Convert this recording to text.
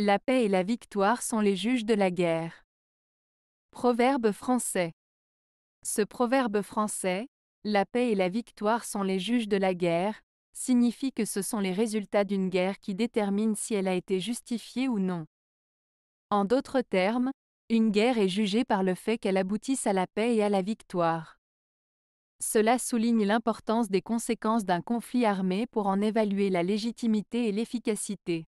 La paix et la victoire sont les juges de la guerre. Proverbe français. Ce proverbe français, La paix et la victoire sont les juges de la guerre, signifie que ce sont les résultats d'une guerre qui déterminent si elle a été justifiée ou non. En d'autres termes, une guerre est jugée par le fait qu'elle aboutisse à la paix et à la victoire. Cela souligne l'importance des conséquences d'un conflit armé pour en évaluer la légitimité et l'efficacité.